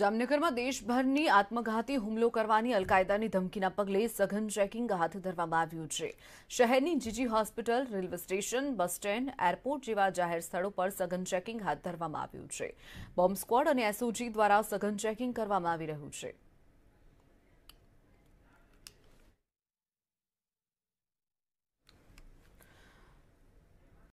જામનગરમાં દેશભરની આત્મઘાતી હુમલો કરવાની અલકાયદાની ધમકીના પગલે સઘન ચેકિંગ હાથ ધરવામાં આવ્યું છે શહેરની GG hospital railway station bus stand airport જેવા જાહેર સ્થળો પર સઘન ચેકિંગ હાથ ધરવામાં આવ્યું છે બોમ્બ સ્ક્વોડ અને એસઓજી દ્વારા સઘન ચેકિંગ કરવામાં આવી રહ્યું છે